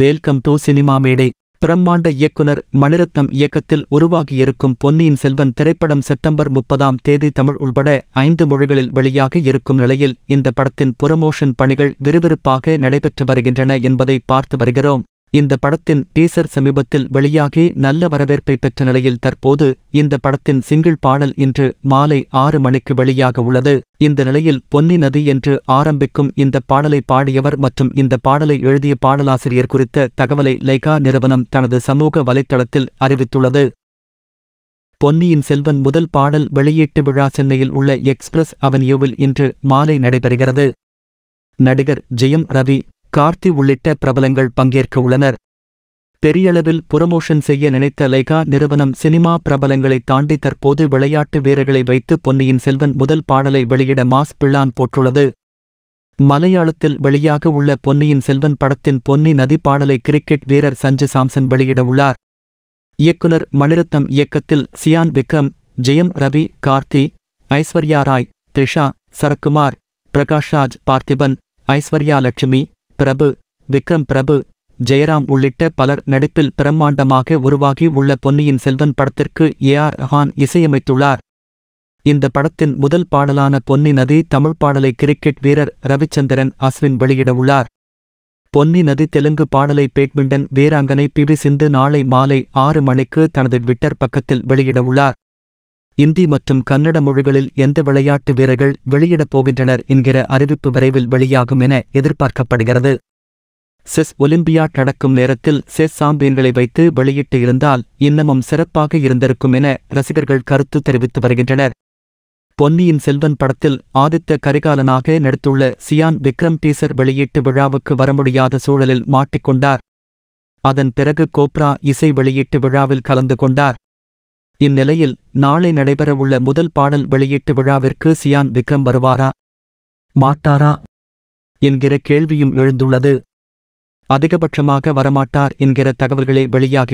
வேல்கம் to cinema மேடை பிரம்மாண்ட இயக்குனர் மணிரத்னம் இயக்கத்தில் உருவாகியிருக்கும் பொன்னியின் செல்வன் திரைப்படம் செப்டம்பர் முப்பதாம் தேதி தமிழ் உள்பட ஐந்து மொழிகளில் வெளியாக இருக்கும் நிலையில் இந்த படத்தின் புரமோஷன் பணிகள் விறுவிறுப்பாக நடைபெற்று வருகின்றன என்பதை பார்த்து வருகிறோம் இந்த படத்தின் டீசர் சமீபத்தில் வெளியாகி நல்ல வரவேற்பை பெற்ற நிலையில் தற்போது இந்த படத்தின் சிங்கிள் பாடல் இன்று மாலை ஆறு மணிக்கு வெளியாக உள்ளது இந்த நிலையில் பொன்னி நதி என்று ஆரம்பிக்கும் இந்த பாடலை பாடியவர் மற்றும் இந்த பாடலை எழுதிய பாடலாசிரியர் குறித்த தகவலை லைகா நிறுவனம் தனது சமூக வலைத்தளத்தில் அறிவித்துள்ளது பொன்னியின் செல்வன் முதல் பாடல் வெளியீட்டு விழா சென்னையில் உள்ள எக்ஸ்பிரஸ் அவென்யூவில் இன்று மாலை நடைபெறுகிறது நடிகர் ஜெயம் ரவி கார்த்தி உள்ளிட்ட பிரபலங்கள் பங்கேற்க உள்ளனர் பெரியளவில் புரமோஷன் செய்ய நினைத்த லைகா நிறுவனம் சினிமா பிரபலங்களை தாண்டி தற்போது விளையாட்டு வீரர்களை வைத்து பொன்னியின் செல்வன் முதல் பாடலை வெளியிட மாஸ் பிள்ளான் போட்டுள்ளது மலையாளத்தில் வெளியாக உள்ள பொன்னியின் செல்வன் படத்தின் பொன்னி நதி பாடலை கிரிக்கெட் வீரர் சஞ்சு சாம்சன் வெளியிட உள்ளார் இயக்குனர் மணிரத்னம் இயக்கத்தில் சியான் விக்ரம் ஜெயம் ரவி கார்த்தி ஐஸ்வர்யா ராய் த்ரிஷா சரக்குமார் பிரகாஷ்ராஜ் பார்த்திபன் ஐஸ்வர்யா லட்சுமி பிரபு விக்ரம் பிரபு ஜெயராம் உள்ளிட்ட பலர் நடிப்பில் பிரம்மாண்டமாக உருவாகி உள்ள பொன்னியின் செல்வன் படத்திற்கு ஏ ஆர் ரஹான் இசையமைத்துள்ளார் இந்த படத்தின் முதல் பாடலான பொன்னி நதி தமிழ் பாடலை கிரிக்கெட் வீரர் ரவிச்சந்திரன் அஸ்வின் வெளியிடவுள்ளார் பொன்னி நதி தெலுங்கு பாடலை பேட்மிண்டன் வீராங்கனை பி வி சிந்து நாளை மாலை ஆறு மணிக்கு தனது ட்விட்டர் பக்கத்தில் வெளியிடவுள்ளார் இந்தி மற்றும் கன்னட மொழிகளில் எந்த விளையாட்டு வீரர்கள் வெளியிடப் போகின்றனர் என்கிற அறிவிப்பு விரைவில் வெளியாகும் என எதிர்பார்க்கப்படுகிறது செஸ் ஒலிம்பியாட் நடக்கும் நேரத்தில் செஸ் சாம்பியன்களை வைத்து வெளியிட்டு இருந்தால் இன்னமும் சிறப்பாக இருந்திருக்கும் என ரசிகர்கள் கருத்து தெரிவித்து வருகின்றனர் பொன்னியின் செல்வன் படத்தில் ஆதித்த கரிகாலனாக நடித்துள்ள சியான் விக்ரம் டீசர் வெளியீட்டு விழாவுக்கு வர முடியாத சூழலில் மாட்டிக்கொண்டார் அதன் பிறகு கோப்ரா இசை வெளியீட்டு விழாவில் கலந்து கொண்டார் இந்நிலையில் நாளை நடைபெறவுள்ள முதல் பாடல் வெளியீட்டு விழாவிற்கு சியான் விக்ரம் வருவாரா மாட்டாரா என்கிற கேள்வியும் எழுந்துள்ளது அதிகபட்சமாக வரமாட்டார் என்கிற தகவல்களே வெளியாகி